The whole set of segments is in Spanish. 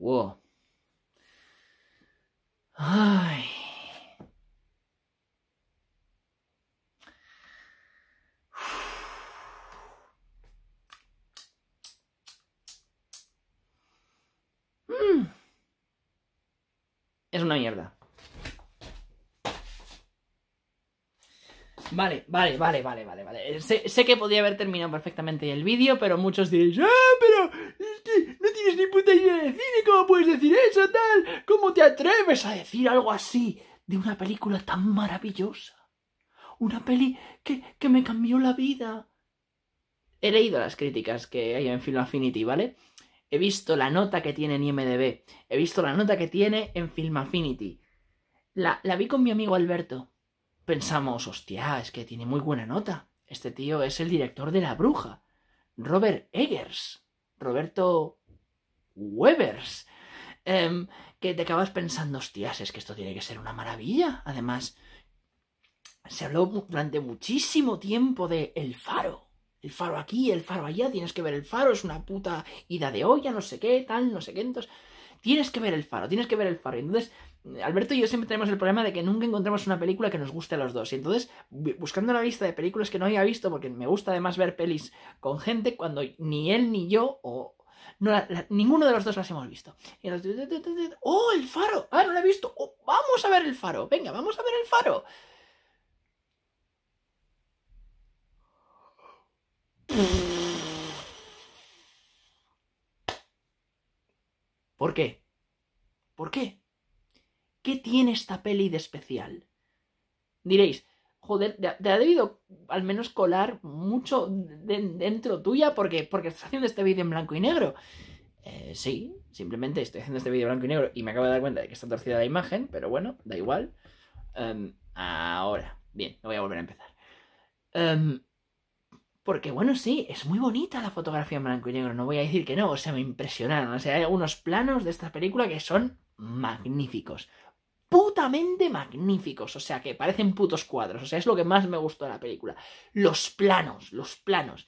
Wow. Hmm. Es una mierda. Vale, vale, vale, vale, vale, vale. Sé, que podía haber terminado perfectamente el vídeo, pero muchos diréis, ¡ah, pero ¿Cómo puedes decir eso, tal? ¿Cómo te atreves a decir algo así de una película tan maravillosa? Una peli que, me cambió la vida. He leído las críticas que hay en Film Affinity, ¿vale? He visto la nota que tiene en IMDB. He visto la nota que tiene en Film Affinity. La, la vi con mi amigo Alberto. Pensamos, hostia, es que tiene muy buena nota. Este tío es el director de La Bruja. Robert Eggers. Roberto Webers. Em, que te acabas pensando, hostias, es que esto tiene que ser una maravilla. Además, se habló durante muchísimo tiempo de El Faro. El faro aquí, el faro allá, tienes que ver el faro, es una puta ida de olla, no sé qué, tal, no sé qué. Entonces, tienes que ver el faro, tienes que ver el faro. Entonces, Alberto y yo siempre tenemos el problema de que nunca encontramos una película que nos guste a los dos. Y entonces, buscando la lista de películas que no haya visto, porque me gusta además ver pelis con gente, cuando ni él ni yo, o no, ninguno de los dos las hemos visto. ¡Oh, el faro! ¡Ah, no lo he visto! ¡Oh, vamos a ver el faro! ¿Por qué? ¿Por qué? ¿Qué tiene esta peli de especial? Diréis, joder, te ha debido al menos colar mucho dentro tuya porque, porque estás haciendo este vídeo en blanco y negro. Eh, sí, simplemente estoy haciendo este vídeo en blanco y negro y me acabo de dar cuenta de que está torcida la imagen, pero bueno, da igual. Em, ahora, bien, no voy a volver a empezar. Em, porque bueno, sí, es muy bonita la fotografía en blanco y negro, no voy a decir que no, o sea, me impresionaron. O sea, hay algunos planos de esta película que son magníficos putamente magníficos, o sea, que parecen putos cuadros, o sea, es lo que más me gustó de la película. Los planos, los planos.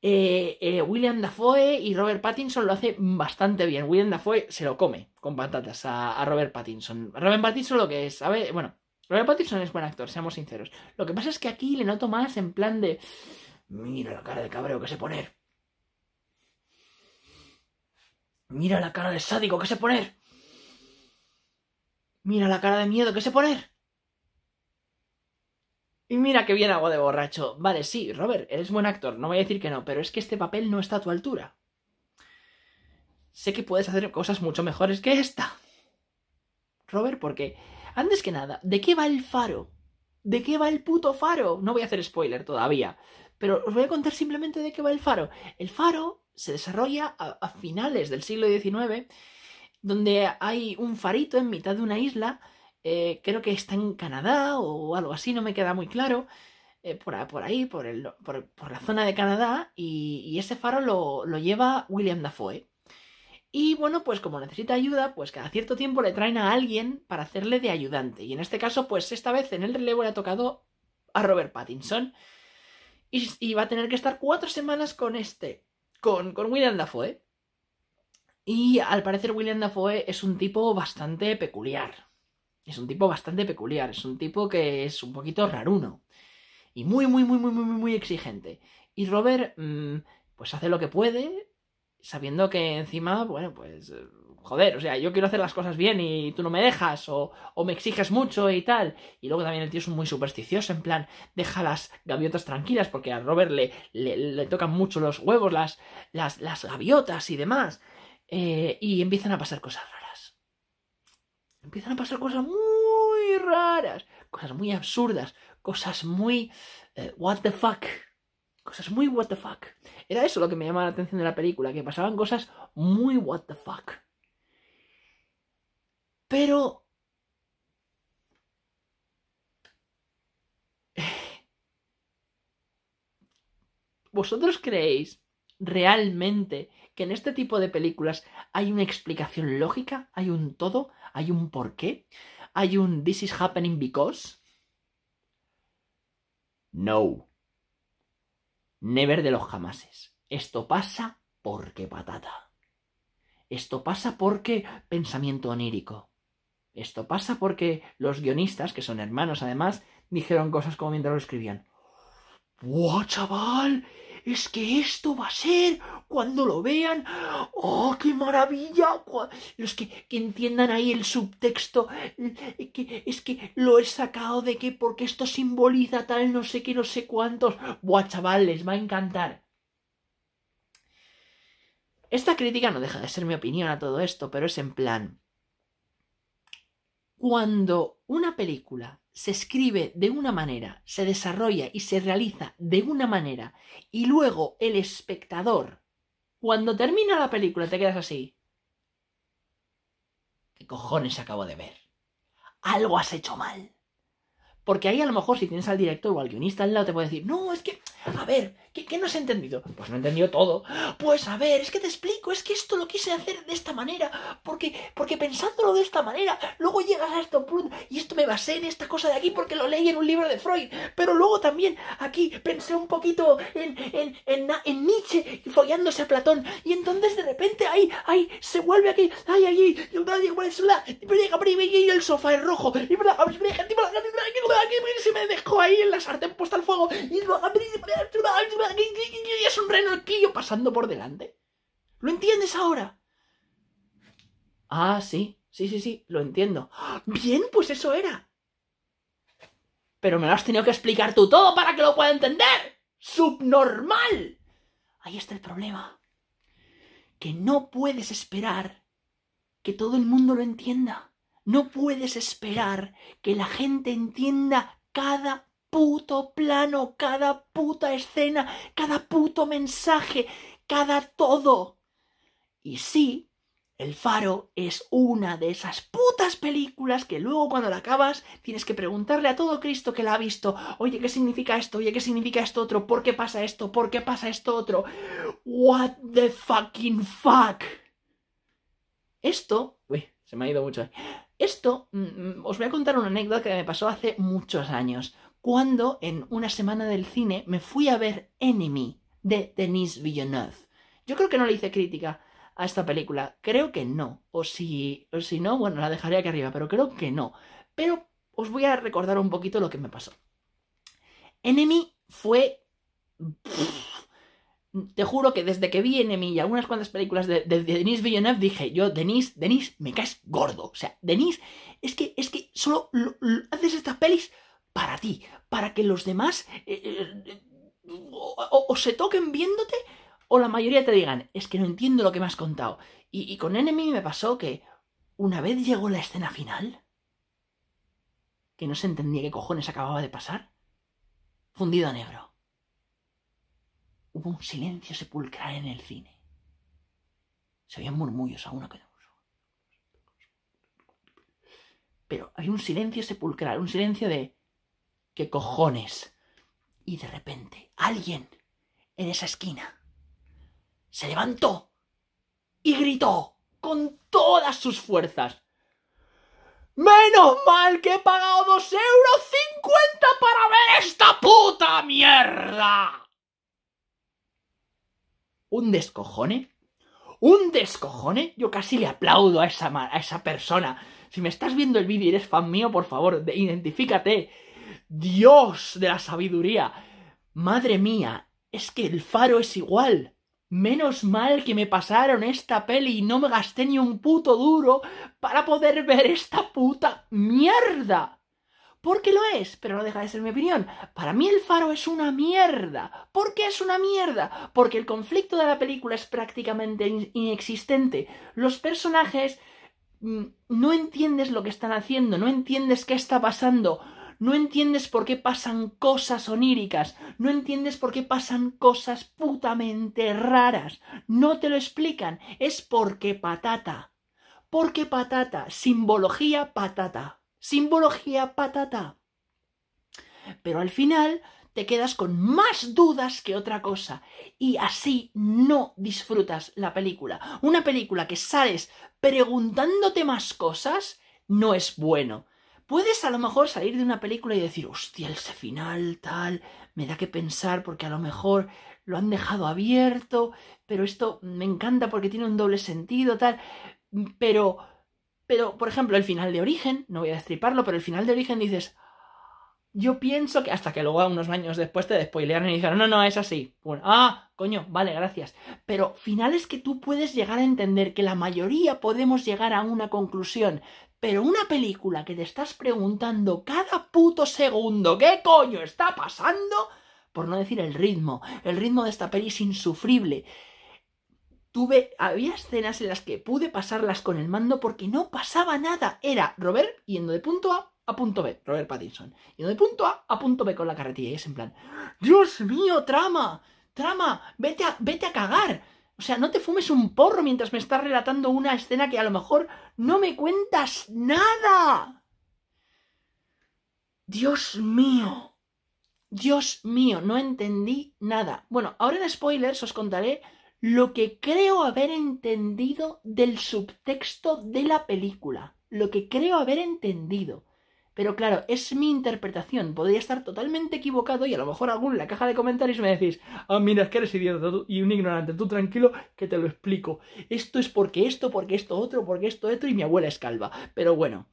Eh, eh, William Dafoe y Robert Pattinson lo hace bastante bien. William Dafoe se lo come con patatas a, Robert Pattinson. Robert Pattinson lo que es, sabe, bueno, Robert Pattinson es buen actor, seamos sinceros. Lo que pasa es que aquí le noto más en plan de, mira la cara de cabreo que se poner. Mira la cara de sádico que se poner. Mira la cara de miedo que sé poner. Y mira qué bien hago de borracho. Vale, sí, Robert, eres buen actor, no voy a decir que no, pero es que este papel no está a tu altura. Sé que puedes hacer cosas mucho mejores que esta. Robert, porque, antes que nada, ¿de qué va el faro? ¿De qué va el puto faro? No voy a hacer spoiler todavía, pero os voy a contar simplemente de qué va el faro. El faro se desarrolla a, a finales del siglo XIX donde hay un farito en mitad de una isla, eh, creo que está en Canadá o algo así, no me queda muy claro, eh, por, ahí, por, la zona de Canadá, y, ese faro lo, lleva William Dafoe. Y bueno, pues como necesita ayuda, pues cada cierto tiempo le traen a alguien para hacerle de ayudante. Y en este caso, pues esta vez en el relevo le ha tocado a Robert Pattinson. Y, va a tener que estar cuatro semanas con este, con, con William Dafoe. Y al parecer William Dafoe es un tipo bastante peculiar. Es un tipo bastante peculiar, es un tipo que es un poquito raruno. Y muy, muy, muy, muy, muy, muy exigente. Y Robert, mm, pues hace lo que puede, sabiendo que encima, bueno, pues joder, o sea, yo quiero hacer las cosas bien y tú no me dejas, o, o, me exiges mucho y tal. Y luego también el tío es muy supersticioso, en plan, deja las gaviotas tranquilas, porque a Robert le, le, le tocan mucho los huevos, las, las, las gaviotas y demás. Eh, y empiezan a pasar cosas raras. Empiezan a pasar cosas muy raras, cosas muy absurdas, cosas muy... Eh, what the fuck? Cosas muy what the fuck. Era eso lo que me llamaba la atención de la película, que pasaban cosas muy what the fuck. Pero... Eh, ¿Vosotros creéis realmente que en este tipo de películas hay una explicación lógica, hay un todo, hay un porqué, hay un this is happening because? No. Never de los jamases. Esto pasa porque patata. Esto pasa porque pensamiento onírico. Esto pasa porque los guionistas, que son hermanos además, dijeron cosas como mientras lo escribían. ¡Buah, chaval! es que esto va a ser cuando lo vean. ¡Oh, qué maravilla! Los que, entiendan ahí el subtexto, es que lo he sacado de qué porque esto simboliza tal no sé qué, no sé cuántos. Buah, chaval, les va a encantar. Esta crítica no deja de ser mi opinión a todo esto, pero es en plan. Cuando una película se escribe de una manera, se desarrolla y se realiza de una manera, y luego el espectador, cuando termina la película, te quedas así. ¿Qué cojones acabo de ver? Algo has hecho mal. Porque ahí a lo mejor si tienes al director o al guionista al lado te puede decir, no, es que, a ver, ¿qué, no has entendido? Pues no he entendido todo. Pues a ver, es que te explico, es que esto lo quise hacer de esta manera, porque, porque pensándolo de esta manera, luego llegas a esto y esto me basé en esta cosa de aquí porque lo leí en un libro de Freud, pero luego también aquí pensé un poquito en, en, en, Nietzsche follándose a Platón y entonces de repente ahí, ahí, se vuelve aquí, ahí, ahí, y el sofá es rojo, y que se me dejó ahí en la sartén puesta al fuego. Y es un renorquillo pasando por delante. ¿Lo entiendes ahora? Ah, sí, sí, sí, sí, lo entiendo. Bien, pues eso era. Pero me lo has tenido que explicar tú todo para que lo pueda entender. Subnormal. Ahí está el problema. Que no puedes esperar que todo el mundo lo entienda. No puedes esperar que la gente entienda cada puto plano, cada puta escena, cada puto mensaje, cada todo. Y sí, El Faro es una de esas putas películas que luego cuando la acabas tienes que preguntarle a todo Cristo que la ha visto, oye, ¿qué significa esto? Oye, ¿qué significa esto otro? ¿Por qué pasa esto? ¿Por qué pasa esto otro? What the fucking fuck? Esto... Uy, se me ha ido mucho. Esto, mm, mm, os voy a contar una anécdota que me pasó hace muchos años, cuando en una semana del cine me fui a ver Enemy de Denis Villeneuve. Yo creo que no le hice crítica a esta película, creo que no, o si, si no, bueno, la dejaré aquí arriba, pero creo que no. Pero os voy a recordar un poquito lo que me pasó. Enemy fue te juro que desde que vi Enemy y algunas cuantas películas de, Denis Villeneuve dije yo, Denis, Denis, me caes gordo. O sea, Denis, es que, es que solo haces estas pelis para ti, para que los demás eh, eh, o, se toquen viéndote o la mayoría te digan, es que no entiendo lo que me has contado. Y, y con Enemy me pasó que una vez llegó la escena final, que no se entendía qué cojones acababa de pasar, fundido a negro. Hubo un silencio sepulcral en el cine. Se oían murmullos a uno que Pero hay un silencio sepulcral, un silencio de... ¿Qué cojones? Y de repente, alguien en esa esquina se levantó y gritó con todas sus fuerzas. Menos mal que he pagado dos euros cincuenta para ver esta puta mierda un descojone. Un descojone. Yo casi le aplaudo a esa, a esa persona. Si me estás viendo el vídeo y eres fan mío, por favor, identifícate. Dios de la sabiduría. Madre mía, es que el faro es igual. Menos mal que me pasaron esta peli y no me gasté ni un puto duro para poder ver esta puta mierda. Porque lo es, pero no deja de ser mi opinión. Para mí el faro es una mierda. ¿Por qué es una mierda? Porque el conflicto de la película es prácticamente inexistente. Los personajes mm, no entiendes lo que están haciendo, no entiendes qué está pasando, no entiendes por qué pasan cosas oníricas, no entiendes por qué pasan cosas putamente raras, no te lo explican, es porque patata. Porque patata, simbología patata. Simbología patata. Pero al final te quedas con más dudas que otra cosa y así no disfrutas la película. Una película que sales preguntándote más cosas no es bueno. Puedes a lo mejor salir de una película y decir, hostia, ese final tal, me da que pensar porque a lo mejor lo han dejado abierto, pero esto me encanta porque tiene un doble sentido tal, pero pero, por ejemplo, el final de origen, no voy a destriparlo, pero el final de origen dices, yo pienso que hasta que luego unos años después te despoilearon y dijeron, no, no, es así. Bueno, ah, coño, vale, gracias. Pero finales que tú puedes llegar a entender, que la mayoría podemos llegar a una conclusión, pero una película que te estás preguntando cada puto segundo, ¿qué coño está pasando? Por no decir el ritmo, el ritmo de esta peli es insufrible había escenas en las que pude pasarlas con el mando porque no pasaba nada. Era Robert yendo de punto A a punto B, Robert Pattinson. Yendo de punto A a punto B con la carretilla. Y es en plan, Dios mío, trama, trama, vete a, vete a cagar. O sea, no te fumes un porro mientras me estás relatando una escena que a lo mejor no me cuentas nada. Dios mío. Dios mío, no entendí nada. Bueno, ahora en spoilers os contaré lo que creo haber entendido del subtexto de la película, lo que creo haber entendido. Pero claro, es mi interpretación, podría estar totalmente equivocado y a lo mejor algún en la caja de comentarios me decís, ah, mira, es que eres idiota y un ignorante, tú tranquilo, que te lo explico. Esto es porque esto, porque esto otro, porque esto otro, y mi abuela es calva. Pero bueno,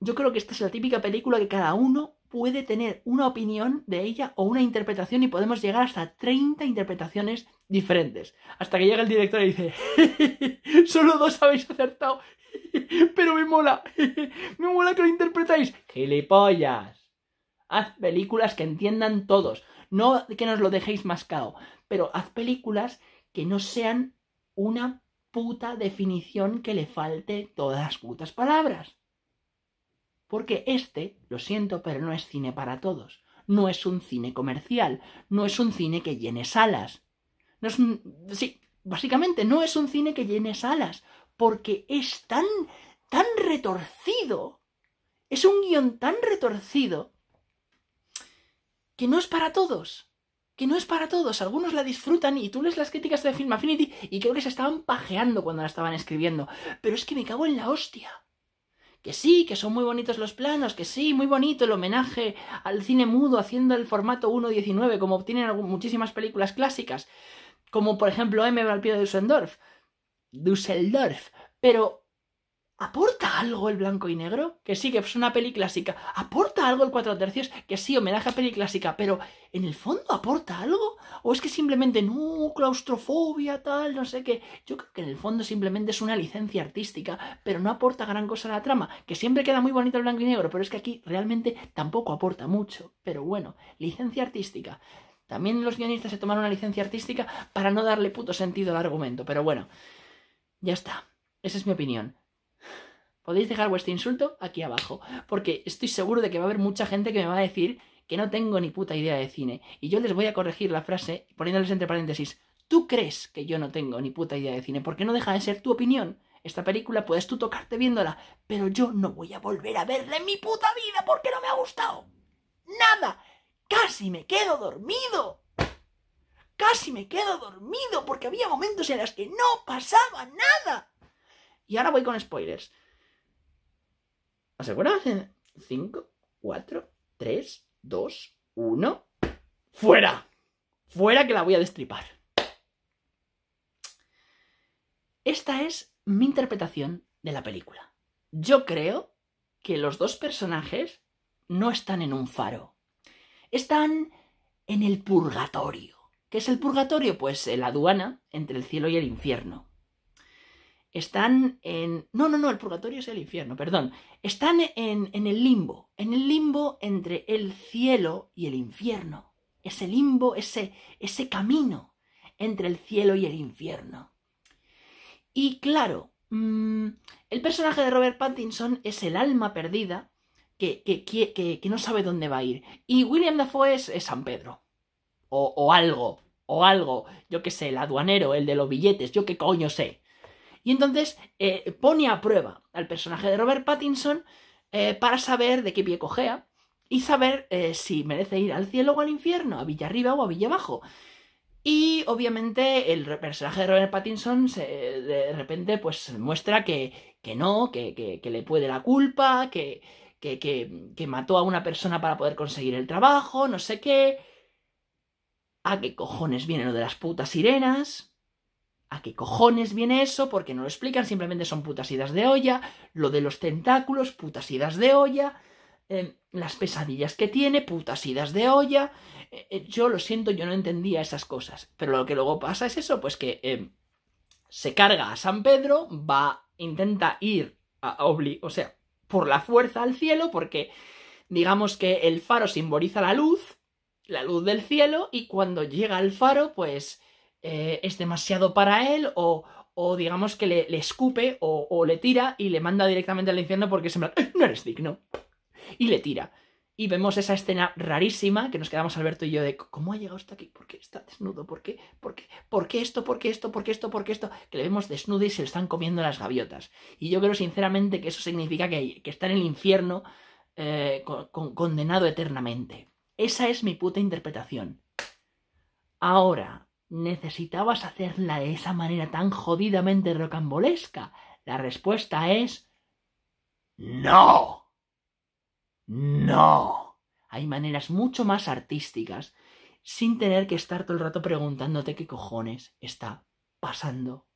yo creo que esta es la típica película que cada uno puede tener una opinión de ella o una interpretación y podemos llegar hasta 30 interpretaciones diferentes. Hasta que llega el director y dice, solo dos habéis acertado, pero me mola, me mola que lo interpretáis. Gilipollas. Haz películas que entiendan todos, no que nos lo dejéis mascado, pero haz películas que no sean una puta definición que le falte todas las putas palabras. Porque este, lo siento, pero no es cine para todos. No es un cine comercial. No es un cine que llene salas. No es un... Sí, básicamente no es un cine que llene salas. Porque es tan, tan retorcido. Es un guión tan retorcido que no es para todos. Que no es para todos. Algunos la disfrutan y tú lees las críticas de Film Affinity y creo que se estaban pajeando cuando la estaban escribiendo. Pero es que me cago en la hostia que sí, que son muy bonitos los planos, que sí, muy bonito el homenaje al cine mudo haciendo el formato 1.19 como obtienen muchísimas películas clásicas, como por ejemplo M. al de Düsseldorf, Düsseldorf, pero ¿Aporta algo el blanco y negro? Que sí, que es una peli clásica. ¿Aporta algo el cuatro tercios? Que sí, homenaje a peli clásica, pero ¿en el fondo aporta algo? ¿O es que simplemente no, claustrofobia, tal, no sé qué? Yo creo que en el fondo simplemente es una licencia artística, pero no aporta gran cosa a la trama. Que siempre queda muy bonito el blanco y negro, pero es que aquí realmente tampoco aporta mucho. Pero bueno, licencia artística. También los guionistas se tomaron una licencia artística para no darle puto sentido al argumento, pero bueno, ya está. Esa es mi opinión. Podéis dejar vuestro insulto aquí abajo, porque estoy seguro de que va a haber mucha gente que me va a decir que no tengo ni puta idea de cine. Y yo les voy a corregir la frase poniéndoles entre paréntesis, tú crees que yo no tengo ni puta idea de cine, porque no deja de ser tu opinión. Esta película puedes tú tocarte viéndola, pero yo no voy a volver a verla en mi puta vida porque no me ha gustado. Nada. Casi me quedo dormido. Casi me quedo dormido porque había momentos en los que no pasaba nada. Y ahora voy con spoilers. ¿Asegura? 5, 4, 3, 2, 1. ¡Fuera! ¡Fuera que la voy a destripar! Esta es mi interpretación de la película. Yo creo que los dos personajes no están en un faro. Están en el purgatorio. ¿Qué es el purgatorio? Pues la aduana entre el cielo y el infierno están en... No, no, no, el purgatorio es el infierno, perdón. Están en, en, el limbo, en el limbo entre el cielo y el infierno. Ese limbo, ese, ese camino entre el cielo y el infierno. Y claro, mm, el personaje de Robert Pattinson es el alma perdida que, que, que, que no sabe dónde va a ir. Y William Dafoe es, San Pedro. O, o algo, o algo. Yo qué sé, el aduanero, el de los billetes, yo qué coño sé y entonces eh, pone a prueba al personaje de Robert Pattinson eh, para saber de qué pie cojea y saber eh, si merece ir al cielo o al infierno, a Villa Arriba o a Villa Abajo. Y obviamente el personaje de Robert Pattinson se, de repente pues muestra que, no, que, que, le puede la culpa, que, que mató a una persona para poder conseguir el trabajo, no sé qué. ¿A qué cojones viene lo de las putas sirenas? a qué cojones viene eso, porque no lo explican, simplemente son putas idas de olla, lo de los tentáculos, putas idas de olla, eh, las pesadillas que tiene, putas idas de olla. Eh, eh, yo lo siento, yo no entendía esas cosas, pero lo que luego pasa es eso, pues que se carga a San Pedro, va, intenta ir a Obli, o sea, por la fuerza al cielo, porque digamos que el faro simboliza la luz, la luz del cielo, y cuando llega al faro, pues eh, es demasiado para él o, o digamos que le, escupe o, le tira y le manda directamente al infierno porque se me... Eh, no eres digno. Y le tira. Y vemos esa escena rarísima que nos quedamos Alberto y yo de ¿cómo ha llegado hasta aquí? ¿Por qué está desnudo? ¿Por qué? ¿Por qué? ¿Por qué esto? ¿Por qué esto? ¿Por qué esto? ¿Por qué esto? Que le vemos desnudo y se lo están comiendo las gaviotas. Y yo creo sinceramente que eso significa que, que está en el infierno eh, condenado eternamente. Esa es mi puta interpretación. Ahora, necesitabas hacerla de esa manera tan jodidamente rocambolesca? La respuesta es no. No. Hay maneras mucho más artísticas sin tener que estar todo el rato preguntándote qué cojones está pasando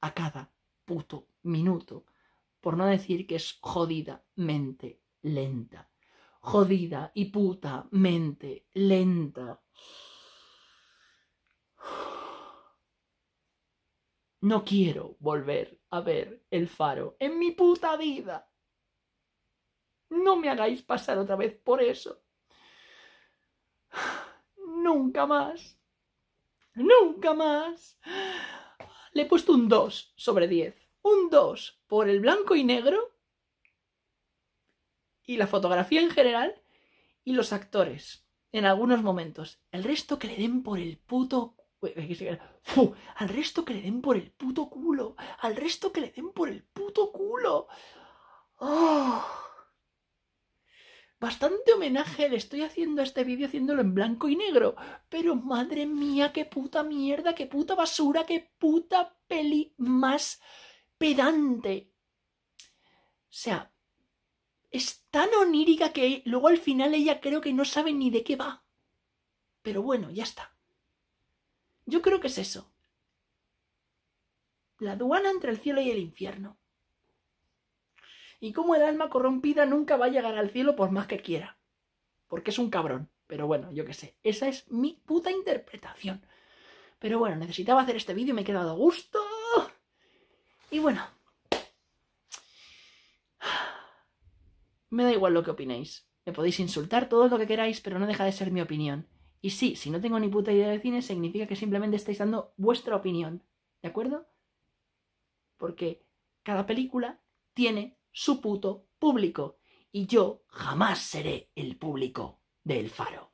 a cada puto minuto, por no decir que es jodidamente lenta. Jodida y puta mente lenta. No quiero volver a ver el faro en mi puta vida. No me hagáis pasar otra vez por eso. Nunca más. Nunca más. Le he puesto un 2 sobre 10. Un 2 por el blanco y negro y la fotografía en general y los actores en algunos momentos. El resto que le den por el puto al resto que le den por el puto culo. Al resto que le den por el puto culo. Ah. Bastante homenaje le estoy haciendo a este vídeo haciéndolo en blanco y negro. Pero madre mía, qué puta mierda, qué puta basura, qué puta peli más pedante. O sea, es tan onírica que luego al final ella creo que no sabe ni de qué va. Pero bueno, ya está. Yo creo que es eso. La aduana entre el cielo y el infierno. Y cómo el alma corrompida nunca va a llegar al cielo por más que quiera. Porque es un cabrón. Pero bueno, yo qué sé. Esa es mi puta interpretación. Pero bueno, necesitaba hacer este vídeo y me he quedado a gusto. Y bueno. Me da igual lo que opinéis. Me podéis insultar todo lo que queráis, pero no deja de ser mi opinión. Y sí, si no tengo ni puta idea de cine, significa que simplemente estáis dando vuestra opinión. ¿De acuerdo? Porque cada película tiene su puto público. Y yo jamás seré el público del faro.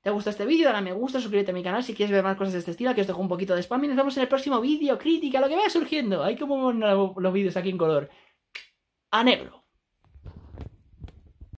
¿Te gusta este vídeo? Dale a me gusta, suscríbete a mi canal si quieres ver más cosas de este estilo. que os dejo un poquito de spam y nos vemos en el próximo vídeo. Crítica, lo que vaya surgiendo. Hay como los vídeos aquí en color. A negro.